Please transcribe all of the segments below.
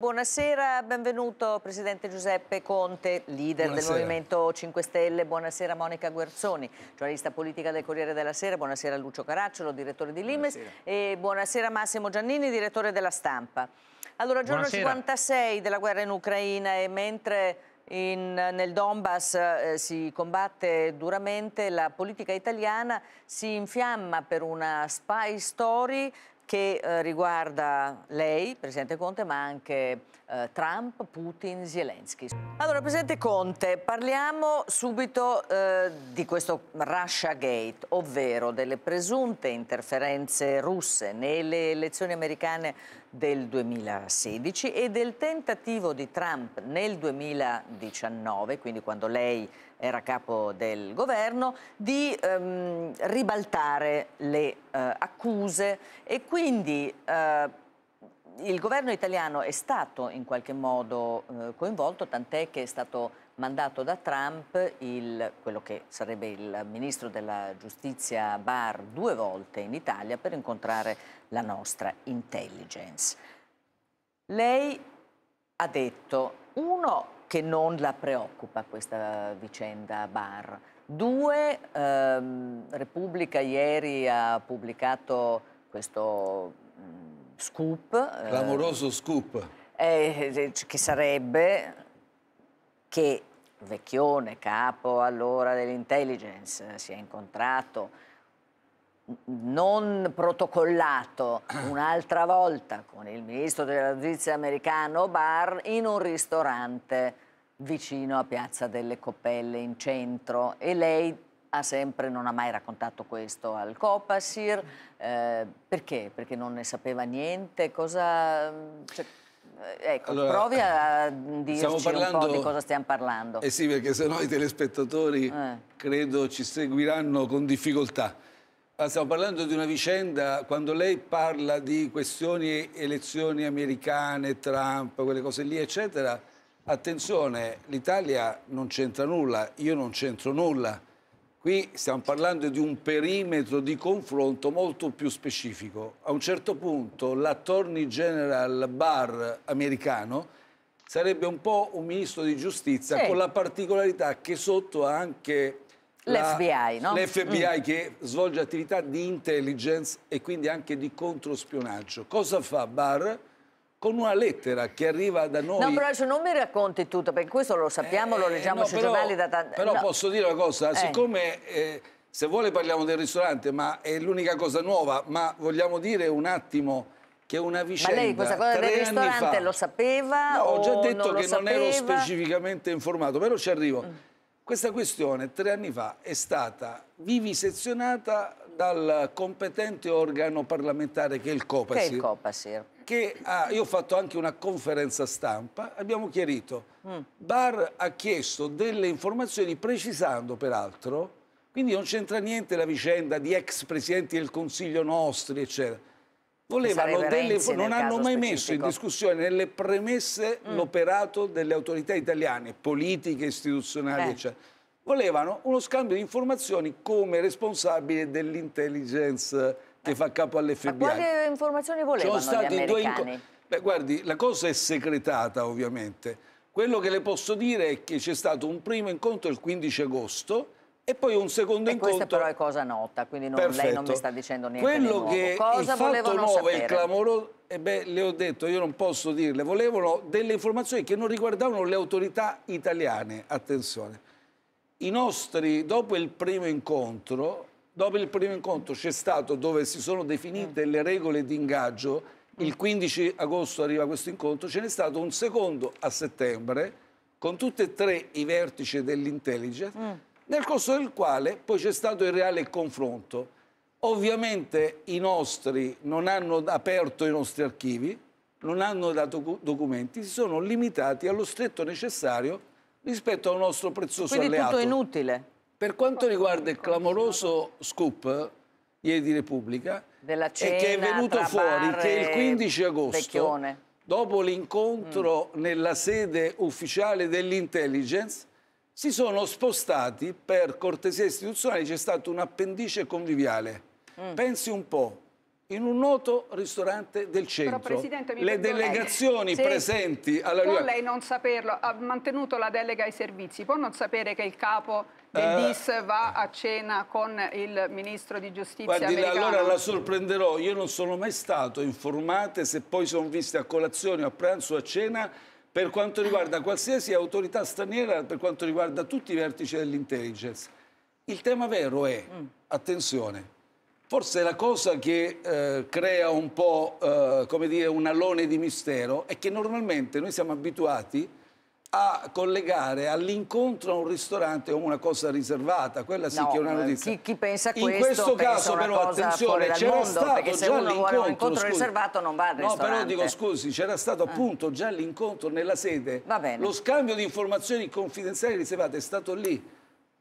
Buonasera, benvenuto Presidente Giuseppe Conte, leader buonasera. del Movimento 5 Stelle. Buonasera Monica Guerzoni, giornalista politica del Corriere della Sera. Buonasera Lucio Caracciolo, direttore di Limes. Buonasera. E buonasera Massimo Giannini, direttore della Stampa. Allora, giorno buonasera. 56 della guerra in Ucraina e mentre in, nel Donbass eh, si combatte duramente, la politica italiana si infiamma per una spy story che eh, riguarda lei, Presidente Conte, ma anche eh, Trump, Putin, Zelensky. Allora, Presidente Conte, parliamo subito eh, di questo Russia Gate, ovvero delle presunte interferenze russe nelle elezioni americane del 2016 e del tentativo di Trump nel 2019, quindi quando lei era capo del governo, di ehm, ribaltare le eh, accuse e quindi eh, il governo italiano è stato in qualche modo eh, coinvolto, tant'è che è stato mandato da Trump il, quello che sarebbe il ministro della giustizia Barr due volte in Italia per incontrare la nostra intelligence. Lei ha detto, uno, che non la preoccupa questa vicenda Barr, due, ehm, Repubblica ieri ha pubblicato questo scoop. Eh, Clamoroso scoop. Eh, eh che sarebbe che Vecchione, capo allora dell'intelligence, si è incontrato non protocollato un'altra volta con il ministro della giustizia americano Barr in un ristorante vicino a Piazza delle Coppelle in centro e lei ha sempre, non ha mai raccontato questo al Copasir, eh, perché? Perché non ne sapeva niente, cosa... Mm, cioè, eh, ecco, allora, provi a dirci parlando... un po' di cosa stiamo parlando. Eh sì, perché sennò i telespettatori eh. credo ci seguiranno con difficoltà. Ma ah, stiamo parlando di una vicenda, quando lei parla di questioni, elezioni americane, Trump, quelle cose lì, eccetera, attenzione, l'Italia non c'entra nulla, io non c'entro nulla Qui stiamo parlando di un perimetro di confronto molto più specifico. A un certo punto l'attorney general Barr americano sarebbe un po' un ministro di giustizia sì. con la particolarità che sotto ha anche l'FBI, no? L'FBI mm. che svolge attività di intelligence e quindi anche di controspionaggio. Cosa fa Barr? con una lettera che arriva da noi. No, però adesso non mi racconti tutto, perché questo lo sappiamo, eh, lo leggiamo no, sui però, giornali da tanto Però no. posso dire una cosa, eh. siccome eh, se vuole parliamo del ristorante, ma è l'unica cosa nuova, ma vogliamo dire un attimo che una vicenda. Ma lei questa cosa del ristorante fa, lo sapeva? No, ho già detto non che non ero specificamente informato, però ci arrivo. Mm. Questa questione tre anni fa è stata vivisezionata dal competente organo parlamentare che è il Copasir. Che è il Copasir che ha, ah, io ho fatto anche una conferenza stampa, abbiamo chiarito, mm. Bar ha chiesto delle informazioni precisando peraltro, quindi non c'entra niente la vicenda di ex presidenti del Consiglio nostri, eccetera. Volevano delle, non hanno mai specifico. messo in discussione nelle premesse mm. l'operato delle autorità italiane, politiche, istituzionali, Beh. eccetera. Volevano uno scambio di informazioni come responsabile dell'intelligence che fa capo all'FBI. Ma quali informazioni volevano Sono stati due incontri. Beh, guardi, la cosa è segretata ovviamente. Quello che le posso dire è che c'è stato un primo incontro il 15 agosto e poi un secondo e incontro. Questa però è cosa nota, quindi non, lei non mi sta dicendo niente. Quello di che cosa il fatto nuovo, sapere? il clamoroso. E beh, le ho detto, io non posso dirle, volevano delle informazioni che non riguardavano le autorità italiane. Attenzione. I nostri, dopo il primo incontro, Dopo il primo incontro c'è stato dove si sono definite le regole di ingaggio, il 15 agosto arriva questo incontro, ce n'è stato un secondo a settembre con tutti e tre i vertici dell'intelligence, mm. nel corso del quale poi c'è stato il reale confronto. Ovviamente i nostri non hanno aperto i nostri archivi, non hanno dato documenti, si sono limitati allo stretto necessario rispetto al nostro prezioso Quindi alleato. Quindi tutto inutile. Per quanto riguarda il clamoroso scoop ieri di Repubblica, cena, che è venuto fuori che il 15 agosto, vecchione. dopo l'incontro mm. nella sede ufficiale dell'intelligence, si sono spostati per cortesia istituzionale, c'è stato un appendice conviviale. Mm. Pensi un po', in un noto ristorante del centro. Però, le delegazioni lei. presenti sì, alla Può lei non saperlo, ha mantenuto la delega ai servizi, può non sapere che il capo del uh, DIS va a cena con il ministro di giustizia guardi, americano. allora la sorprenderò, io non sono mai stato informato se poi sono viste a colazione, a pranzo, a cena per quanto riguarda qualsiasi autorità straniera, per quanto riguarda tutti i vertici dell'intelligence. Il tema vero è, mm. attenzione, Forse la cosa che eh, crea un po', eh, come dire, un alone di mistero è che normalmente noi siamo abituati a collegare all'incontro a un ristorante come una cosa riservata, quella sì no, che è una eh, notizia. Chi, chi pensa questo In questo caso però attenzione, c'era stato perché se uno vuole un incontro scusi, riservato non va al ristorante. No, però dico scusi, c'era stato eh. appunto già l'incontro nella sede. Lo scambio di informazioni confidenziali riservate è stato lì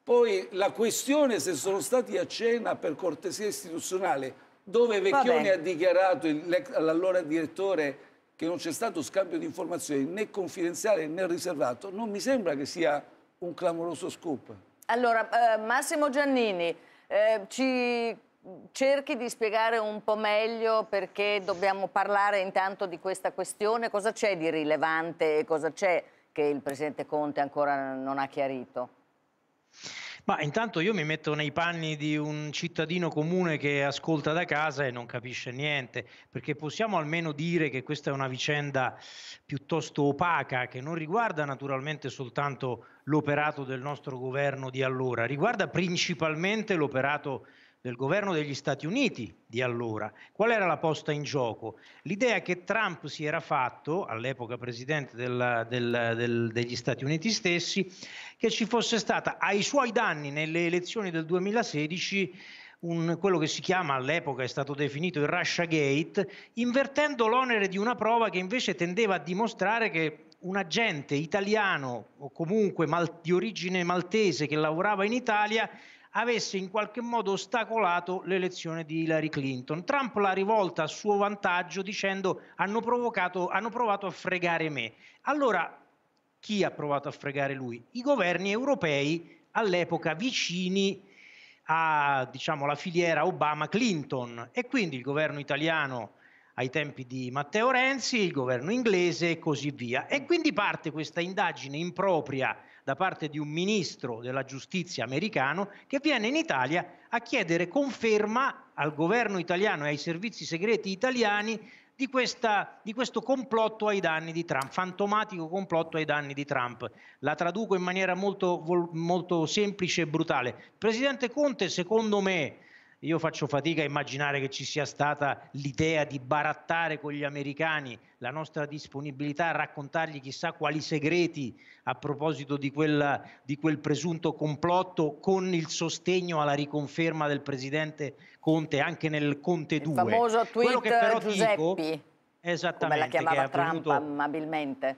poi la questione se sono stati a cena per cortesia istituzionale, dove Vecchioni ha dichiarato all'allora direttore che non c'è stato scambio di informazioni né confidenziale né riservato, non mi sembra che sia un clamoroso scoop. Allora, eh, Massimo Giannini, eh, ci cerchi di spiegare un po' meglio perché dobbiamo parlare intanto di questa questione, cosa c'è di rilevante e cosa c'è che il Presidente Conte ancora non ha chiarito? Ma intanto io mi metto nei panni di un cittadino comune che ascolta da casa e non capisce niente, perché possiamo almeno dire che questa è una vicenda piuttosto opaca, che non riguarda naturalmente soltanto l'operato del nostro governo di allora, riguarda principalmente l'operato del governo degli Stati Uniti di allora. Qual era la posta in gioco? L'idea che Trump si era fatto, all'epoca presidente del, del, del, degli Stati Uniti stessi, che ci fosse stata ai suoi danni nelle elezioni del 2016 un, quello che si chiama all'epoca è stato definito il Russia Gate, invertendo l'onere di una prova che invece tendeva a dimostrare che un agente italiano o comunque mal, di origine maltese che lavorava in Italia avesse in qualche modo ostacolato l'elezione di Hillary Clinton. Trump l'ha rivolta a suo vantaggio dicendo hanno, hanno provato a fregare me. Allora chi ha provato a fregare lui? I governi europei all'epoca vicini alla diciamo, filiera Obama-Clinton e quindi il governo italiano ai tempi di Matteo Renzi, il governo inglese e così via. E quindi parte questa indagine impropria da parte di un ministro della giustizia americano che viene in Italia a chiedere conferma al governo italiano e ai servizi segreti italiani di, questa, di, questo complotto ai danni di Trump, fantomatico complotto ai danni di Trump. La traduco in maniera molto, molto semplice e brutale. presidente Conte, secondo me, io faccio fatica a immaginare che ci sia stata l'idea di barattare con gli americani la nostra disponibilità a raccontargli chissà quali segreti a proposito di, quella, di quel presunto complotto con il sostegno alla riconferma del presidente Conte anche nel Conte 2. Il famoso tweet Quello che però Giuseppi, dico, esattamente, come la chiamava Trump amabilmente.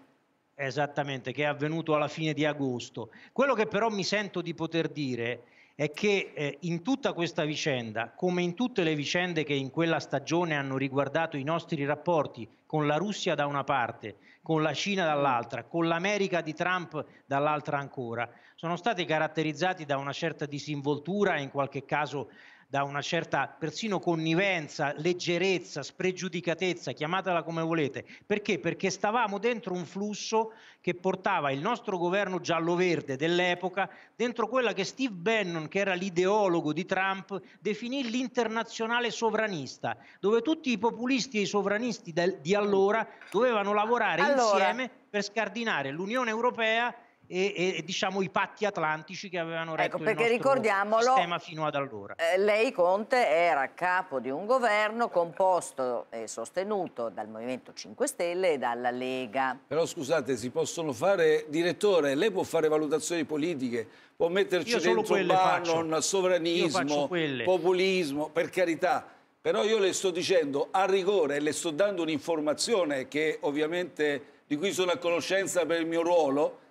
Esattamente, che è avvenuto alla fine di agosto. Quello che però mi sento di poter dire è è che eh, in tutta questa vicenda, come in tutte le vicende che in quella stagione hanno riguardato i nostri rapporti con la Russia da una parte, con la Cina dall'altra, con l'America di Trump dall'altra ancora, sono stati caratterizzati da una certa disinvoltura e in qualche caso da una certa persino connivenza, leggerezza, spregiudicatezza, chiamatela come volete. Perché? Perché stavamo dentro un flusso che portava il nostro governo giallo-verde dell'epoca dentro quella che Steve Bannon, che era l'ideologo di Trump, definì l'internazionale sovranista, dove tutti i populisti e i sovranisti del, di allora dovevano lavorare allora. insieme per scardinare l'Unione Europea e, e, diciamo i patti atlantici che avevano ecco, retto ecco, perché ricordiamolo, sistema fino ad allora. Eh, lei Conte era capo di un governo composto e sostenuto dal Movimento 5 Stelle e dalla Lega. Però scusate, si possono fare, direttore, lei può fare valutazioni politiche, può metterci Io dentro Bannon, sovranismo, populismo, per carità. Però io le sto dicendo a rigore, le sto dando un'informazione che ovviamente di cui sono a conoscenza per il mio ruolo,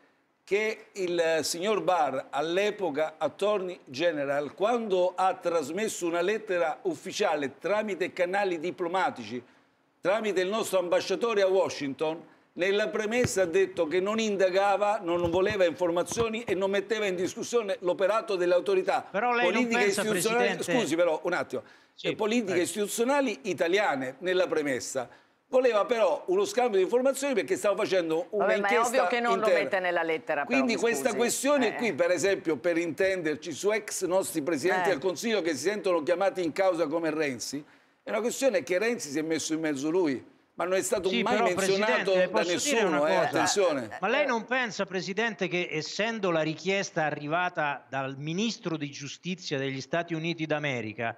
che il eh, signor Barr all'epoca Attorney General, quando ha trasmesso una lettera ufficiale tramite canali diplomatici, tramite il nostro ambasciatore a Washington, nella premessa ha detto che non indagava, non voleva informazioni e non metteva in discussione l'operato delle autorità lei politiche pensa, istituzionali, Presidente... scusi però un attimo, sì, politiche eh. istituzionali italiane nella premessa voleva però uno scambio di informazioni perché stavo facendo un'inchiesta Vabbè, ma è ovvio che non interna. lo mette nella lettera quindi però, questa questione eh. qui per esempio per intenderci su ex nostri presidenti eh. del consiglio che si sentono chiamati in causa come Renzi è una questione che Renzi si è messo in mezzo lui ma non è stato sì, mai menzionato da nessuno, eh, attenzione. Ma lei non pensa, Presidente, che essendo la richiesta arrivata dal Ministro di Giustizia degli Stati Uniti d'America,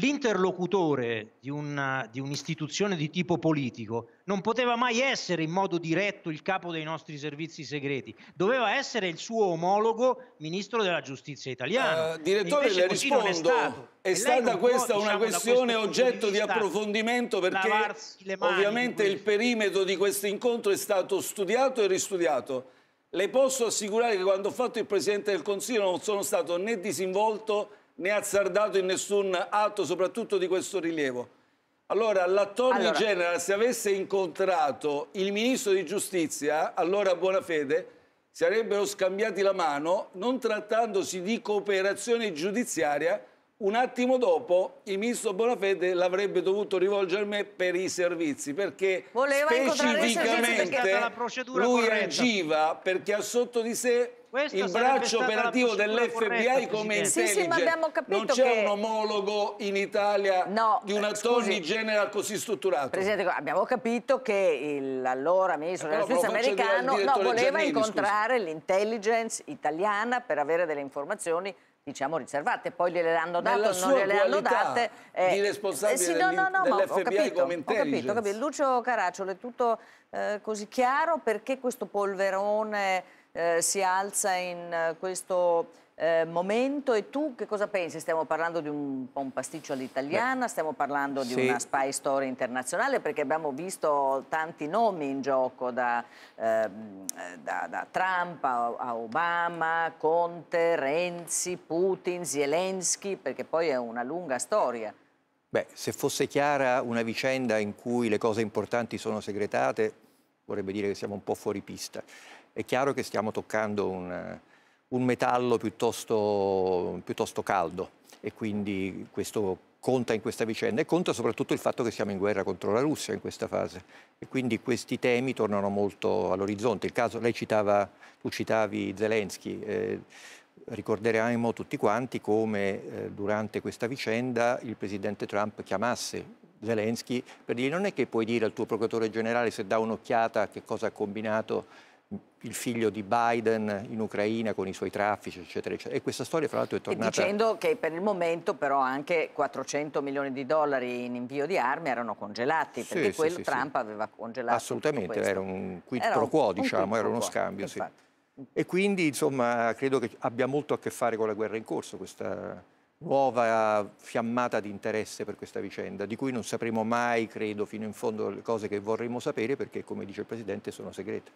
l'interlocutore di, una, di, un'istituzione di tipo politico non poteva mai essere in modo diretto il capo dei nostri servizi segreti, doveva essere il suo omologo ministro della giustizia italiano. Uh, direttore, le rispondo, è, è stata questa può, una diciamo, questione oggetto di, di approfondimento perché ovviamente il perimetro di questo incontro è stato studiato e ristudiato. Le posso assicurare che quando ho fatto il Presidente del Consiglio non sono stato né disinvolto né né azzardato in nessun atto, soprattutto di questo rilievo. Allora, l'Attorney allora... General, se avesse incontrato il Ministro di Giustizia, allora Buonafede, si sarebbero scambiati la mano, non trattandosi di cooperazione giudiziaria, un attimo dopo il ministro Bonafede l'avrebbe dovuto rivolgere a me per i servizi, perché Voleva specificamente servizi perché lui corretta. agiva perché ha sotto di sé questo il braccio operativo dell'FBI come intelligence. Sì, sì, ma abbiamo capito non c'è che... un omologo in Italia no, di una Tony General così strutturato. Presidente, abbiamo capito che l'allora ministro della giustizia americano no, voleva Giannini, incontrare l'intelligence italiana per avere delle informazioni diciamo riservate, poi gliele hanno date o non gliele hanno date. Eh, di responsabile eh, sì, no, no, no, dell'FBI capito, come intelligence. Ho capito, ho capito. Lucio Caracciolo è tutto eh, così chiaro perché questo polverone eh, si alza in eh, questo eh, momento e tu che cosa pensi? Stiamo parlando di un, un pasticcio all'italiana, stiamo parlando di una spy story internazionale perché abbiamo visto tanti nomi in gioco da, eh, da, da Trump a, a, Obama, Conte, Renzi, Putin, Zelensky perché poi è una lunga storia. Beh, se fosse chiara una vicenda in cui le cose importanti sono segretate vorrebbe dire che siamo un po' fuori pista è chiaro che stiamo toccando un, eh, un metallo piuttosto, piuttosto caldo e quindi questo conta in questa vicenda e conta soprattutto il fatto che siamo in guerra contro la Russia in questa fase e quindi questi temi tornano molto all'orizzonte. Il caso, lei citava, tu citavi Zelensky, eh, ricorderemo tutti quanti come eh, durante questa vicenda il presidente Trump chiamasse Zelensky per dire non è che puoi dire al tuo procuratore generale se dà un'occhiata a che cosa ha combinato il figlio di Biden in Ucraina con i suoi traffici, eccetera, eccetera. E questa storia, fra l'altro, è tornata... E dicendo che per il momento però anche 400 milioni di dollari in invio di armi erano congelati, sì, perché sì, quello sì, Trump aveva congelato Assolutamente, era un quid pro quo, diciamo, un era uno scambio, E quindi, insomma, credo che abbia molto a che fare con la guerra in corso, questa nuova fiammata di interesse per questa vicenda, di cui non sapremo mai, credo, fino in fondo le cose che vorremmo sapere, perché, come dice il Presidente, sono segrete.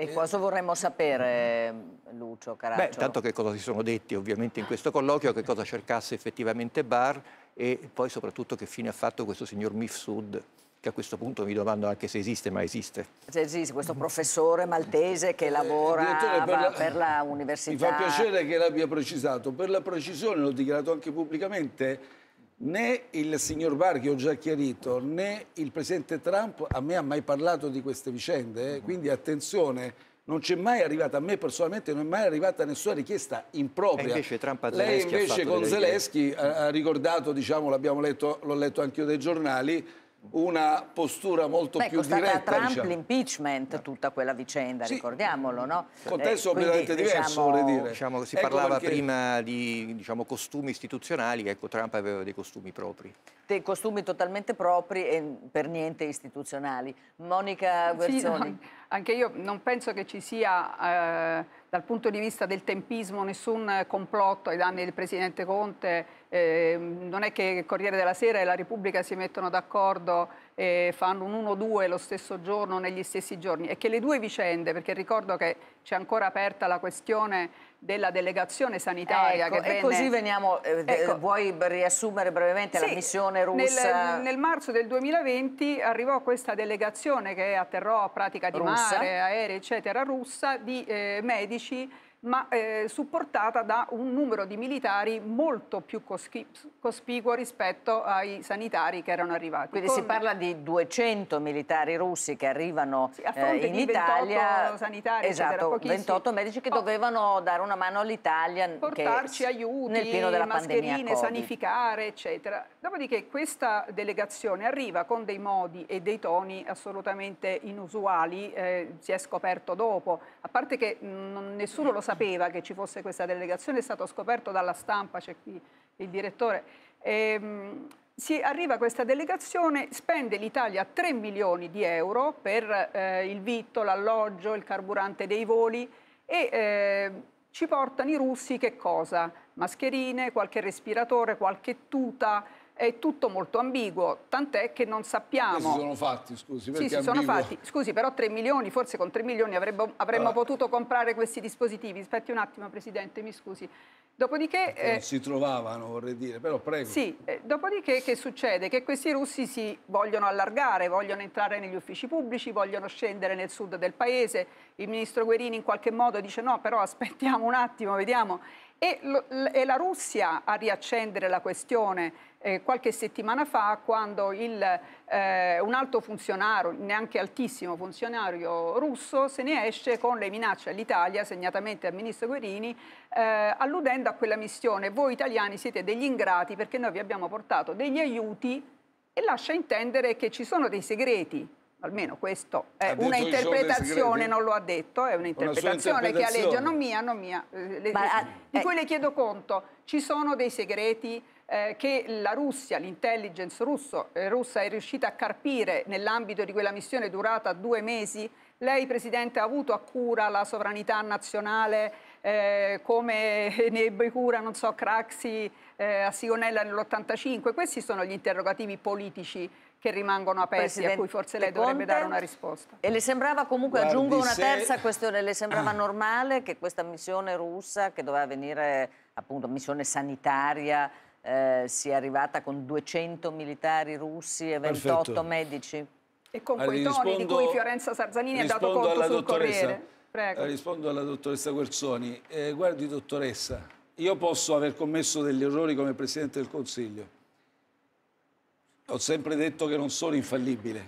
E eh. cosa vorremmo sapere, Lucio Caraccio? Beh, tanto che cosa si sono detti ovviamente in questo colloquio, che cosa cercasse effettivamente Barr e poi soprattutto che fine ha fatto questo signor Mifsud che a questo punto mi domando anche se esiste, ma esiste. Cioè, esiste questo professore maltese che eh, lavora eh, per, la... per, la... università. Mi fa piacere che l'abbia precisato. Per la precisione, l'ho dichiarato anche pubblicamente, né il signor Bar, ho già chiarito, né il presidente Trump a me ha mai parlato di queste vicende, eh? quindi attenzione. Non c'è mai arrivata, a me personalmente non è mai arrivata nessuna richiesta impropria. E invece Trump a Zelensky Lei invece con Zelensky ha, ha ricordato, diciamo, l'abbiamo letto, l'ho letto anch'io dai giornali, una postura molto Beh, più diretta. Trump diciamo. l'impeachment, tutta quella vicenda, sì. ricordiamolo, no? Contesto eh, completamente diverso, diciamo... vorrei dire. Diciamo, si ecco parlava perché... prima di diciamo, costumi istituzionali, ecco, Trump aveva dei costumi propri. Dei costumi totalmente propri e per niente istituzionali. Monica Guerzoni. Sì, no anche io non penso che ci sia eh, dal punto di vista del tempismo nessun complotto ai danni del Presidente Conte, eh, non è che Corriere della Sera e la Repubblica si mettono d'accordo e fanno un 1-2 lo stesso giorno, negli stessi giorni, e che le due vicende, perché ricordo che c'è ancora aperta la questione della delegazione sanitaria. Ecco, venne... E così veniamo, eh, ecco. vuoi riassumere brevemente sì, la missione russa? Nel, nel, marzo del 2020 arrivò questa delegazione che atterrò a pratica di russa. mare, aerei, eccetera, russa, di eh, medici ma eh, supportata da un numero di militari molto più cospicuo rispetto ai sanitari che erano arrivati. Quindi Con... si parla di 200 militari russi che arrivano sì, eh, in Italia, sanitari, esatto, 28 medici che oh. dovevano dare una mano all'Italia, portarci che, aiuti, nel pieno della mascherine, sanificare, eccetera. Dopodiché questa delegazione arriva con dei modi e dei toni assolutamente inusuali, eh, si è scoperto dopo, a parte che mh, mm, nessuno lo sapeva che ci fosse questa delegazione, è stato scoperto dalla stampa, c'è qui il direttore. E, ehm, si arriva a questa delegazione, spende l'Italia 3 milioni di euro per eh, il vitto, l'alloggio, il carburante dei voli e eh, ci portano i russi che cosa? Mascherine, qualche respiratore, qualche tuta, è tutto molto ambiguo, tant'è che non sappiamo... Si sono fatti, scusi, perché sì, sì, sono fatti. Scusi, però 3 milioni, forse con 3 milioni avremmo, avremmo ah. potuto comprare questi dispositivi. Aspetti un attimo, Presidente, mi scusi. Dopodiché... Eh, non si trovavano, vorrei dire, però prego. Sì, eh, dopodiché che succede? Che questi russi si vogliono allargare, vogliono entrare negli uffici pubblici, vogliono scendere nel sud del paese. Il ministro Guerini in qualche modo dice no, però aspettiamo un attimo, vediamo. E, lo, la Russia a riaccendere la questione eh, qualche settimana fa quando il, eh, un alto funzionario, neanche altissimo funzionario russo, se ne esce con le minacce all'Italia, segnatamente al ministro Guerini, eh, alludendo a quella missione, voi italiani siete degli ingrati perché noi vi abbiamo portato degli aiuti e lascia intendere che ci sono dei segreti almeno questo è una interpretazione, non lo ha detto, è un'interpretazione che alleggia, non mia, non mia, eh, le, Ma, le, ah, eh, di cui le chiedo conto, ci sono dei segreti eh, che la Russia, l'intelligence russo, eh, russa è riuscita a carpire nell'ambito di quella missione durata due mesi? Lei, Presidente, ha avuto a cura la sovranità nazionale eh, come ne ebbe cura, non so, Craxi eh, a Sigonella nell'85? Questi sono gli interrogativi politici che rimangono aperti, e a cui forse lei dovrebbe Conte, dare una risposta. E le sembrava comunque, Guardi, aggiungo una se... terza questione, le sembrava normale che questa missione russa, che doveva venire appunto missione sanitaria, eh, sia arrivata con 200 militari russi e 28 Perfetto. medici? E con allora, eh, quei toni di cui Fiorenza Sarzanini ha dato conto sul Corriere. Prego. Eh, rispondo alla dottoressa Guerzoni. Eh, guardi, dottoressa, io posso aver commesso degli errori come Presidente del Consiglio. Ho sempre detto che non sono infallibile,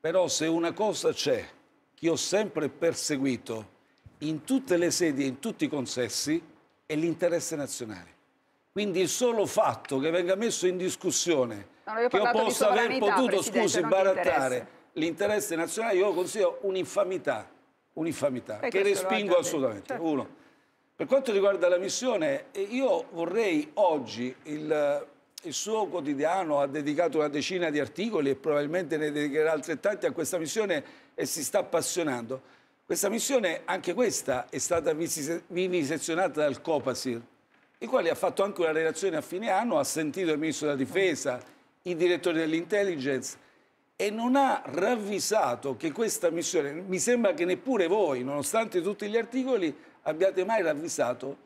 però se una cosa c'è che ho sempre perseguito in tutte le sedi e in tutti i consessi è l'interesse nazionale. Quindi il solo fatto che venga messo in discussione, no, che io possa aver potuto, scusi, barattare l'interesse nazionale, io lo considero un'infamità, un'infamità, eh, che respingo assolutamente. Certo. Uno. Per quanto riguarda la missione, io vorrei oggi il il suo quotidiano ha dedicato una decina di articoli e probabilmente ne dedicherà altrettanti a questa missione e si sta appassionando. Questa missione, anche questa, è stata vivisezionata dal Copasir, il quale ha fatto anche una relazione a fine anno, ha sentito il Ministro della Difesa, i direttori dell'intelligence e non ha ravvisato che questa missione, mi sembra che neppure voi, nonostante tutti gli articoli, abbiate mai ravvisato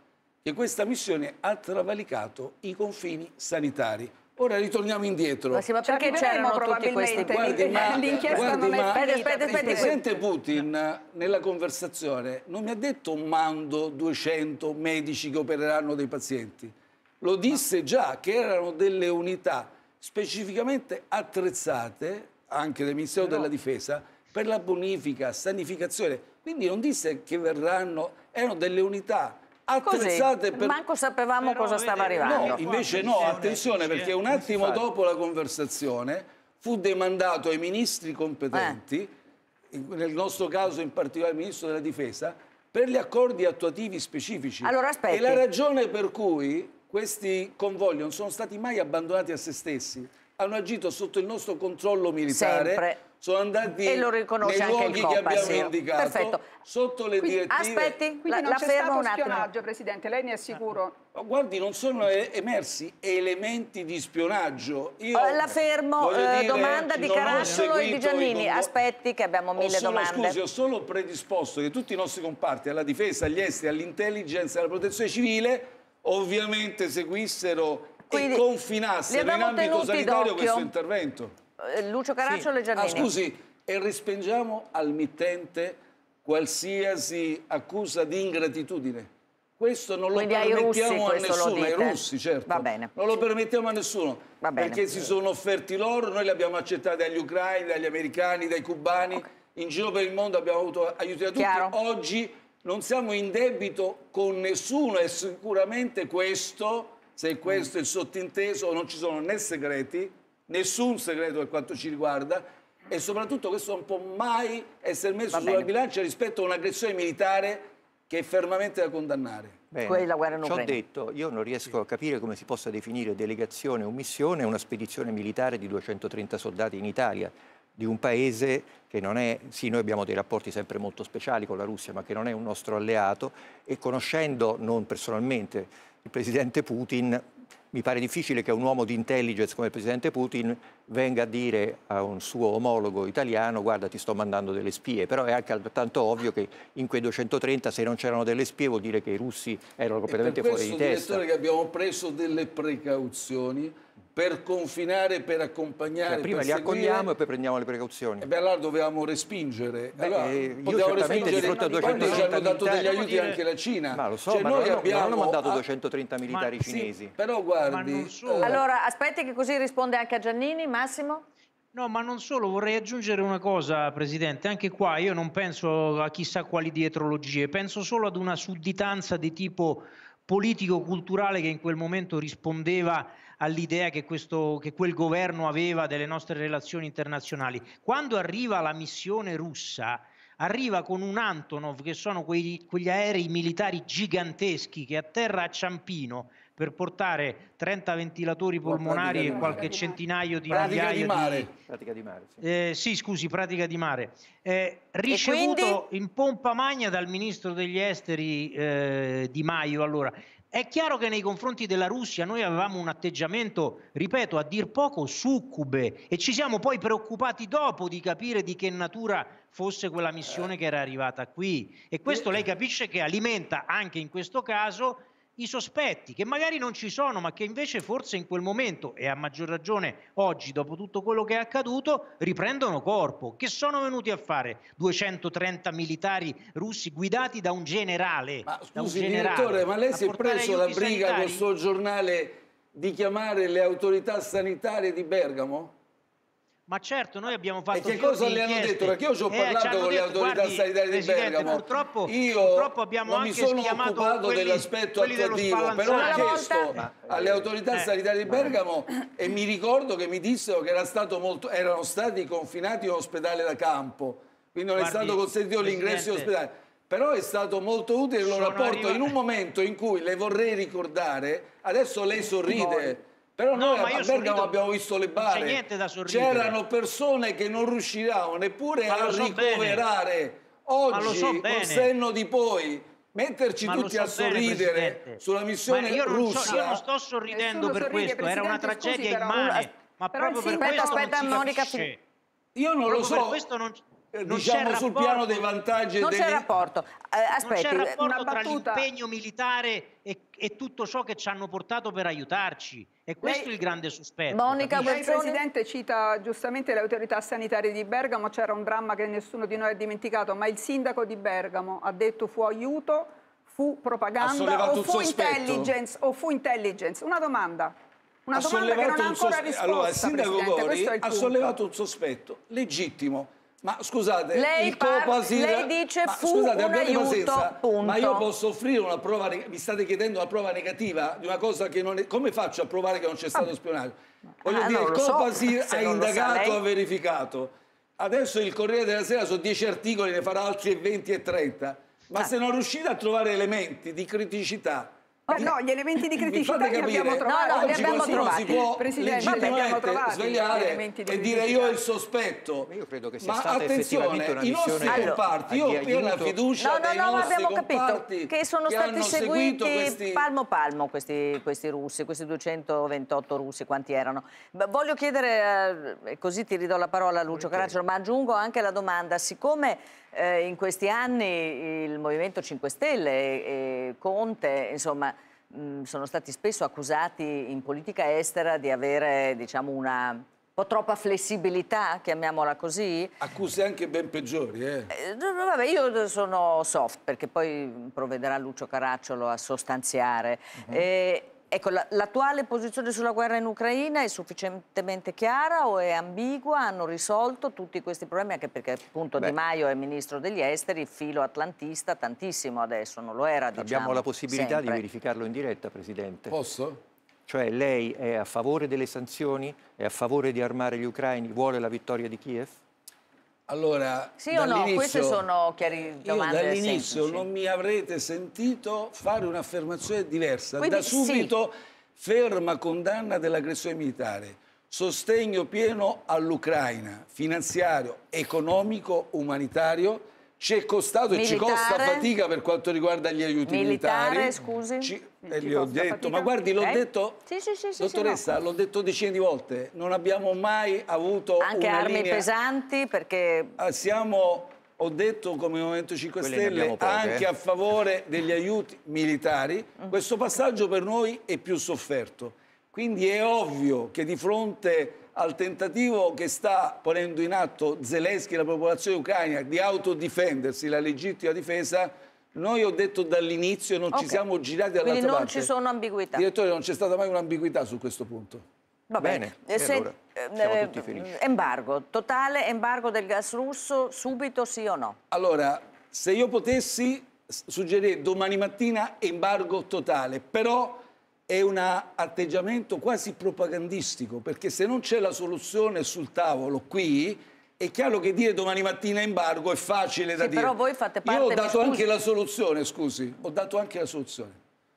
che questa missione ha travalicato i confini sanitari. Ora ritorniamo indietro. Ma sì, ma cioè, perché c'erano probabilmente guardi, ma, l'inchiesta non è finita. Aspetta, aspetta, il presidente Putin nella conversazione non mi ha detto mando 200 medici che opereranno dei pazienti. Lo disse già che erano delle unità specificamente attrezzate anche del Ministero no. della Difesa per la bonifica, sanificazione. Quindi non disse che verranno, erano delle unità attrezzate Così, per... manco sapevamo Però, cosa stava arrivando. No, invece no, attenzione perché un eh, attimo dopo la conversazione fu demandato ai ministri competenti, eh. nel nostro caso in particolare al ministro della difesa, per gli accordi attuativi specifici. Allora aspetti. E la ragione per cui questi convogli non sono stati mai abbandonati a se stessi hanno agito sotto il nostro controllo militare Sempre sono andati e lo riconosce nei luoghi che abbiamo indicato Perfetto. sotto le quindi, direttive. Aspetti, la, non la c'è stato un spionaggio, Presidente, lei ne è sicuro? Ah. Guardi, non sono emersi elementi di spionaggio. Io oh, la fermo, eh, dire, domanda di Caracciolo e di Giannini. Aspetti che abbiamo mille solo, domande. Scusi, ho solo predisposto che tutti i nostri comparti, alla difesa, agli esteri, all'intelligence, alla protezione civile, ovviamente seguissero quindi, e confinassero in ambito sanitario questo intervento. Eh, Lucio Caraccio sì. e ah, Giannini. Ah, scusi, e respingiamo al mittente qualsiasi accusa di ingratitudine. Questo non Quindi lo permettiamo russi, a nessuno, ai russi, certo. Va bene. Non lo permettiamo a nessuno, perché si sono offerti loro, noi li abbiamo accettati dagli ucraini, dagli americani, dai cubani, okay. in giro per il mondo abbiamo avuto aiuti da tutti. Chiaro. Oggi non siamo in debito con nessuno e sicuramente questo, se questo è il sottinteso, non ci sono né segreti, nessun segreto per quanto ci riguarda e soprattutto questo non può mai essere messo sulla bilancia rispetto a un'aggressione militare che è fermamente da condannare. Bene. Ci ho detto, io non riesco a capire come si possa definire delegazione o missione una spedizione militare di 230 soldati in Italia, di un paese che non è, sì noi abbiamo dei rapporti sempre molto speciali con la Russia, ma che non è un nostro alleato e conoscendo, non personalmente, il presidente Putin mi pare difficile che un uomo di intelligence come il presidente Putin venga a dire a un suo omologo italiano guarda ti sto mandando delle spie, però è anche altrettanto ovvio che in quei 230 se non c'erano delle spie vuol dire che i russi erano completamente fuori di testa. È per questo, direttore, che abbiamo preso delle precauzioni per confinare, per accompagnare. Cioè, prima per li seguire. accogliamo e poi prendiamo le precauzioni. E beh, allora dovevamo respingere. Beh, allora, potevamo respingere. Di fronte a 230 ci hanno dato degli aiuti dire... anche la Cina. Ma lo so, cioè, ma noi non, abbiamo... non hanno mandato 230 militari ma, cinesi. Sì, però guardi... Eh... Allora, aspetti che così risponde anche a Giannini, Massimo. No, ma non solo, vorrei aggiungere una cosa, Presidente. Anche qua io non penso a chissà quali dietrologie, penso solo ad una sudditanza di tipo politico-culturale che in quel momento rispondeva all'idea che, questo, che quel governo aveva delle nostre relazioni internazionali. Quando arriva la missione russa, arriva con un Antonov, che sono quei, quegli aerei militari giganteschi che atterra a Ciampino per portare 30 ventilatori polmonari e qualche centinaio di migliaia di... Mare. Di, pratica di mare. Sì. Eh, sì, scusi, pratica di mare. Eh, ricevuto in pompa magna dal ministro degli esteri eh, Di Maio allora. È chiaro che nei confronti della Russia noi avevamo un atteggiamento, ripeto, a dir poco succube e ci siamo poi preoccupati dopo di capire di che natura fosse quella missione che era arrivata qui. E questo lei capisce che alimenta anche in questo caso i sospetti che magari non ci sono, ma che invece forse in quel momento e a maggior ragione oggi, dopo tutto quello che è accaduto, riprendono corpo. Che sono venuti a fare 230 militari russi guidati da un generale? Ma scusi, generale, direttore, ma lei si è preso la briga sanitari? col suo giornale di chiamare le autorità sanitarie di Bergamo? Ma certo, noi abbiamo fatto... E che cosa le hanno detto? Perché io ci ho eh, parlato eh, con le autorità guardi, sanitarie di Bergamo. Purtroppo, io purtroppo abbiamo non mi sono occupato quelli, dell'aspetto attuativo, però ho chiesto volta... Eh, alle autorità eh. sanitarie di Bergamo e mi ricordo che mi dissero che era molto, erano stati confinati in ospedale da campo, quindi non guardi, è stato consentito l'ingresso in ospedale. Però è stato molto utile il loro rapporto arrivati... in un momento in cui le vorrei ricordare, adesso lei sorride però no, noi a Bergamo abbiamo visto le bare. C'erano persone che non riuscivano neppure a so ricoverare. Bene. Oggi, so col senno di poi, metterci ma tutti so a sorridere bene, sulla missione io russa. So, io non sto sorridendo per questo, era una tragedia scusi, immane. Però, ma però proprio per questo aspetta, non Monica, capisce. Io non proprio lo so. Per questo non eh, diciamo sul piano dei vantaggi non degli... c'è rapporto eh, aspetti, non rapporto tra battuta... l'impegno militare e, e tutto ciò che ci hanno portato per aiutarci e questo Lei, è il grande sospetto. Monica il Presidente, cita giustamente le autorità sanitarie di Bergamo, c'era un dramma che nessuno di noi ha dimenticato, ma il sindaco di Bergamo ha detto fu aiuto, fu propaganda o fu, o fu intelligence. Una domanda. Una domanda che non ha ancora risposto, allora, il sindaco Presidente, Gori ha sollevato un sospetto legittimo ma scusate, lei, Copasir, lei dice ma, fu scusate, un aiuto, pazienza, punto. Ma io posso offrire una prova, mi state chiedendo una prova negativa di una cosa che non è... Come faccio a provare che non c'è ah. stato ah. spionaggio? Voglio ah, dire, il Copasir so, ha indagato, ha verificato. Adesso il Corriere della Sera su 10 articoli ne farà altri 20 e 30. Ma ah. se non riuscite a trovare elementi di criticità Beh, no, gli elementi di criticità li abbiamo trovati. No, no, li abbiamo trovati. Si può Presidente, abbiamo trovati svegliare di e dire io ho il sospetto. Io credo che sia ma stata effettivamente una missione i nostri comparti, io ho la fiducia no, no, dei no, nostri abbiamo capito che sono che stati seguiti questi... palmo palmo questi, questi, russi, questi 228 russi, quanti erano. Voglio chiedere, eh, così ti ridò la parola a Lucio Caracciolo, ma aggiungo anche la domanda, siccome eh, in questi anni il Movimento 5 Stelle e Conte, insomma, mh, sono stati spesso accusati in politica estera di avere, diciamo, una po' troppa flessibilità, chiamiamola così. Accuse anche ben peggiori, eh? eh vabbè, io sono soft, perché poi provvederà Lucio Caracciolo a sostanziare. Uh -huh. e, Ecco, l'attuale posizione sulla guerra in Ucraina è sufficientemente chiara o è ambigua? Hanno risolto tutti questi problemi, anche perché appunto Beh, Di Maio è ministro degli esteri, filo atlantista tantissimo adesso, non lo era Abbiamo diciamo, la possibilità sempre. di verificarlo in diretta, Presidente. Posso? Cioè lei è a favore delle sanzioni? È a favore di armare gli ucraini? Vuole la vittoria di Kiev? Allora, sì o no? Queste sono chiari domande Dall'inizio non mi avrete sentito fare un'affermazione diversa. Quindi, da subito sì. ferma condanna dell'aggressione militare, sostegno pieno all'Ucraina, finanziario, economico, umanitario. Ci è costato militare, e ci costa fatica per quanto riguarda gli aiuti militare, militari. Scusi. Ci, e gli ho detto, ma guardi, l'ho detto, sì, sì, sì, dottoressa, l'ho detto decine di volte, non abbiamo mai avuto Anche armi linea... pesanti perché... Ah, siamo, ho detto come Movimento 5 Quelle Stelle, poche, anche eh. a favore degli aiuti militari, mm. questo passaggio per noi è più sofferto. Quindi è ovvio che di fronte al tentativo che sta ponendo in atto Zelensky e la popolazione ucraina di autodifendersi, la legittima difesa, noi ho detto dall'inizio non okay. ci siamo girati dall'altra parte. Quindi non ci sono ambiguità. Direttore, non c'è stata mai un'ambiguità su questo punto. Va bene. bene. Eh, se, allora, eh, siamo tutti eh, felici. Embargo, totale embargo del gas russo, subito sì o no? Allora, se io potessi suggerire domani mattina embargo totale, però è un atteggiamento quasi propagandistico, perché se non c'è la soluzione sul tavolo qui, è chiaro che dire domani mattina embargo è facile da sì, dire. Però voi fate parte... Io ho dato anche la soluzione, scusi. Ho dato anche la soluzione.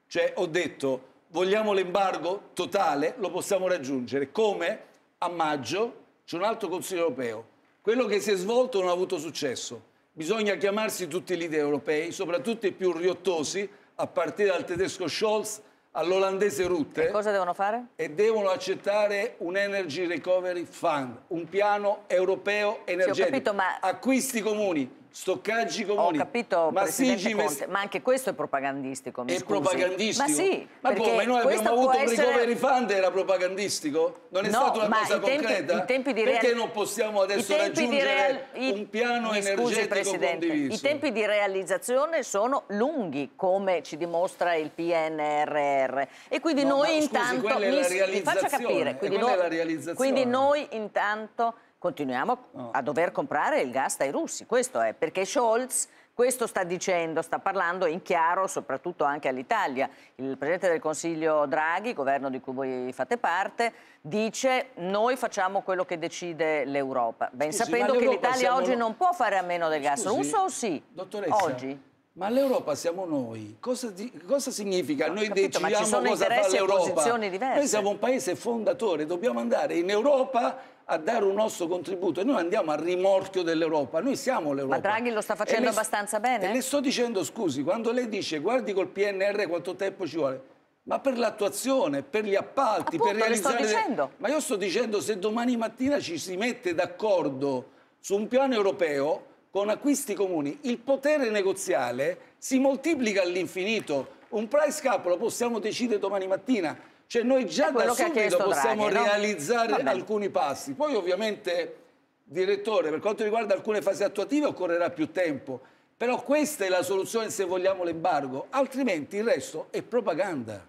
Cioè ho detto, vogliamo l'embargo totale, lo possiamo raggiungere. Come? A maggio c'è un altro Consiglio europeo. Quello che si è svolto non ha avuto successo. Bisogna chiamarsi tutti i leader europei, soprattutto i più riottosi, a partire dal tedesco Scholz all'olandese Rutte. E cosa devono fare? E devono accettare un Energy Recovery Fund, un piano europeo energetico. Sì, capito, ma... Acquisti comuni, Stoccaggi comuni. Ho capito, ma Presidente Conte, ma anche questo è propagandistico, mi È scusi. propagandistico? Ma sì, Ma come, noi abbiamo avuto un essere... recovery fund era propagandistico? Non è no, stata una cosa tempi, concreta? Real... Perché non possiamo adesso raggiungere real... un piano mi scusi, energetico Presidente, condiviso? I tempi di realizzazione sono lunghi, come ci dimostra il PNRR. E quindi no, noi ma, scusi, intanto... Mi, mi faccia capire. Quindi, noi, quindi noi intanto continuiamo a dover comprare il gas dai russi, questo è, perché Scholz questo sta dicendo, sta parlando in chiaro soprattutto anche all'Italia. Il Presidente del Consiglio Draghi, governo di cui voi fate parte, dice noi facciamo quello che decide l'Europa, ben Scusi, sapendo che l'Italia siamo... oggi non può fare a meno del gas Scusi, russo o sì? Dottoressa, oggi? Ma l'Europa siamo noi. Cosa, di, cosa significa? No, noi capito, decidiamo ma ci sono cosa fa l'Europa. Noi siamo un paese fondatore, dobbiamo andare in Europa a dare un nostro contributo e noi andiamo al rimorchio dell'Europa, noi siamo l'Europa. Ma Draghi lo sta facendo le, abbastanza bene? E le sto dicendo, scusi, quando lei dice guardi col PNR quanto tempo ci vuole, ma per l'attuazione, per gli appalti, Appunto, per realizzare... Le... Ma io sto dicendo se domani mattina ci si mette d'accordo su un piano europeo con acquisti comuni, il potere negoziale si moltiplica all'infinito un price cap lo possiamo decidere domani mattina. Cioè noi già da subito possiamo Draghi, realizzare no? alcuni passi. Poi ovviamente, direttore, per quanto riguarda alcune fasi attuative occorrerà più tempo. Però questa è la soluzione se vogliamo l'embargo, altrimenti il resto è propaganda.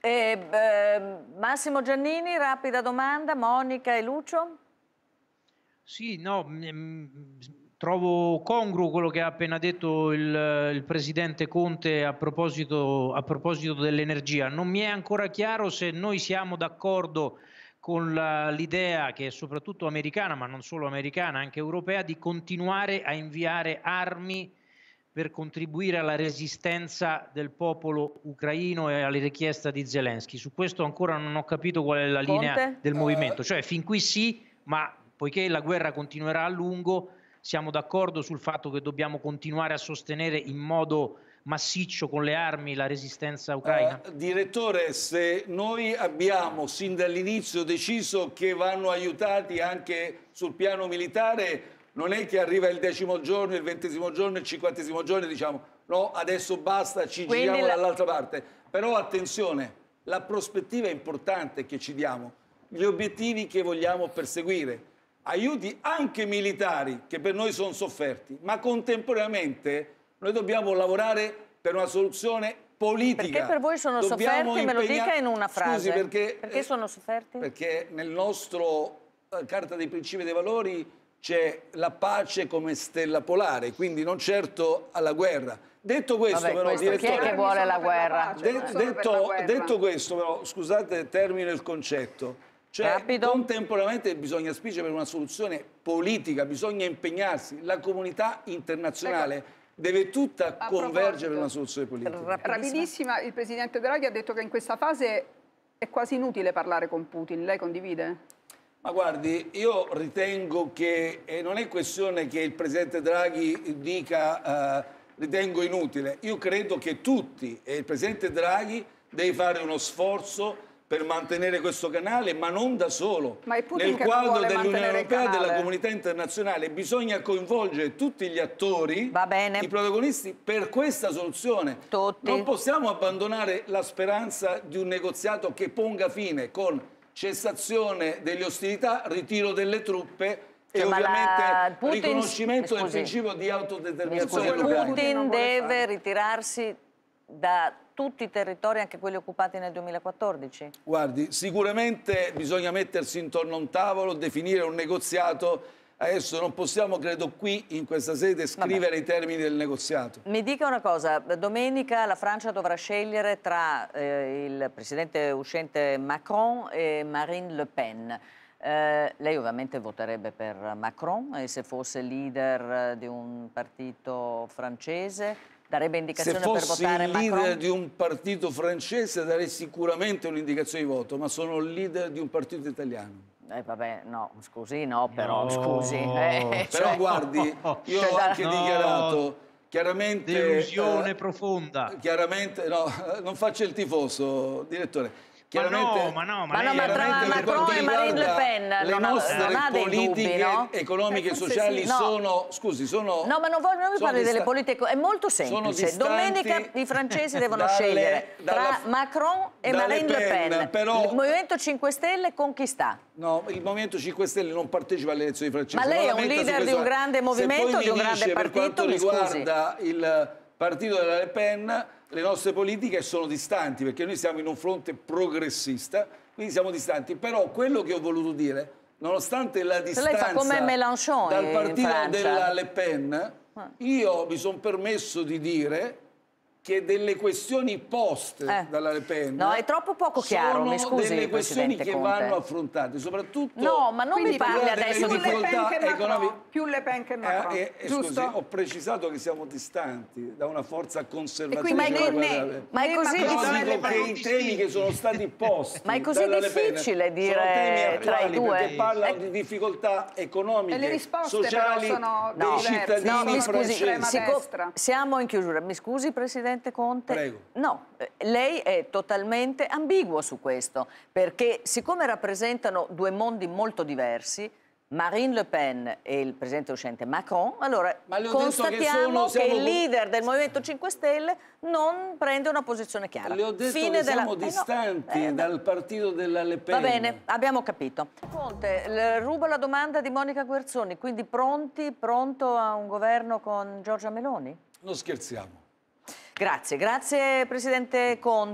Eh, eh, Massimo Giannini, rapida domanda, Monica e Lucio? Sì, no, mm, mm, trovo congruo quello che ha appena detto il, il presidente Conte a proposito, a proposito dell'energia. Non mi è ancora chiaro se noi siamo d'accordo con l'idea che è soprattutto americana, ma non solo americana, anche europea, di continuare a inviare armi per contribuire alla resistenza del popolo ucraino e alle richieste di Zelensky. Su questo ancora non ho capito qual è la linea Conte? del eh. movimento, cioè fin qui sì, ma poiché la guerra continuerà a lungo, siamo d'accordo sul fatto che dobbiamo continuare a sostenere in modo massiccio con le armi la resistenza eh, ucraina? Uh, direttore, se noi abbiamo sin dall'inizio deciso che vanno aiutati anche sul piano militare, non è che arriva il decimo giorno, il ventesimo giorno, il cinquantesimo giorno e diciamo no, adesso basta, ci Quindi giriamo la... dall'altra parte. Però attenzione, la prospettiva è importante che ci diamo, gli obiettivi che vogliamo perseguire aiuti anche militari che per noi sono sofferti, ma contemporaneamente noi dobbiamo lavorare per una soluzione politica. Perché per voi sono dobbiamo sofferti? Impegna... Me lo dica in una frase. Scusi, perché, perché eh, sono sofferti? Perché nel nostro eh, Carta dei Principi e dei Valori c'è la pace come stella polare, quindi non certo alla guerra. Detto questo, Vabbè, però, questo, direttore... Chi è che vuole la guerra? De detto, la guerra? Detto questo, però, scusate, termino il concetto. Cioè, Rapido. contemporaneamente bisogna spingere per una soluzione politica, bisogna impegnarsi. La comunità internazionale ecco. deve tutta convergere per una soluzione politica. Rapidissima. Rapidissima, il presidente Draghi ha detto che in questa fase è quasi inutile parlare con Putin. Lei condivide? Ma guardi, io ritengo che eh, non è questione che il presidente Draghi dica eh, ritengo inutile. Io credo che tutti, e il presidente Draghi, deve fare uno sforzo per mantenere questo canale, ma non da solo. Nel quadro dell'Unione Europea e della comunità internazionale bisogna coinvolgere tutti gli attori, i protagonisti, per questa soluzione. Tutti. Non possiamo abbandonare la speranza di un negoziato che ponga fine con cessazione delle ostilità, ritiro delle truppe cioè, e cioè, ovviamente Putin... riconoscimento del principio di autodeterminazione. Scusi, Putin deve ritirarsi da tutti i territori, anche quelli occupati nel 2014? Guardi, sicuramente bisogna mettersi intorno a un tavolo, definire un negoziato Adesso non possiamo, credo, qui in questa sede scrivere Vabbè. i termini del negoziato. Mi dica una cosa, domenica la Francia dovrà scegliere tra eh, il presidente uscente Macron e Marine Le Pen. Eh, lei ovviamente voterebbe per Macron e se fosse leader eh, di un partito francese darebbe indicazione per votare Macron? Se fossi il leader di un partito francese darei sicuramente un'indicazione di voto, ma sono il leader di un partito italiano. Eh vabbè, no, scusi, no, però, no. scusi. Eh, però cioè, guardi, io ho cioè, anche no. dichiarato chiaramente delusione eh, profonda. Chiaramente no, non faccio il tifoso, direttore. Chiaramente, ma no, ma no, ma, ma, no, ma tra Macron e Marine Le Pen le non, nostre non politiche dubbi, no? economiche e eh, sociali sì. sono, scusi, sono No, ma non voglio non parlare delle politiche, è molto semplice. Domenica i francesi devono dalle, scegliere dalla, tra Macron e Marine Le Pen. Pen. Però, il Movimento 5 Stelle con chi sta? No, il Movimento 5 Stelle non partecipa alle elezioni francesi. Ma lei è un leader di un grande movimento, di un grande partito, per quanto riguarda il partito della Le Pen, le nostre politiche sono distanti, perché noi siamo in un fronte progressista, quindi siamo distanti. Però quello che ho voluto dire, nonostante la distanza dal partito della Le Pen, ah. io mi sono permesso di dire che delle questioni poste eh. dalla Le Pen no, è troppo poco chiaro, mi scusi, delle questioni che Conte. vanno affrontate, soprattutto No, ma non mi parli adesso di difficoltà economica. Più Le Pen che Macron, eh, eh, eh, scusi, ho precisato che siamo distanti da una forza conservatrice ma, ma è così difficile che i temi che sono stati posti Ma è così difficile Pen, dire tra i due perché parlano eh. di difficoltà economiche, e sociali sono dei cittadini no, mi scusi, siamo in chiusura. Mi scusi Presidente Presidente Conte... Prego. No, eh, lei è totalmente ambiguo su questo, perché siccome rappresentano due mondi molto diversi, Marine Le Pen e il presidente uscente Macron, allora Ma constatiamo che, sono, che il leader del Movimento 5 Stelle non prende una posizione chiara. Le ho detto Fine della... siamo eh eh, distanti eh no, dal partito della Le Pen. Va bene, abbiamo capito. Conte, rubo la domanda di Monica Guerzoni, quindi pronti, pronto a un governo con Giorgia Meloni? Non scherziamo. Grazie, grazie Presidente Conte.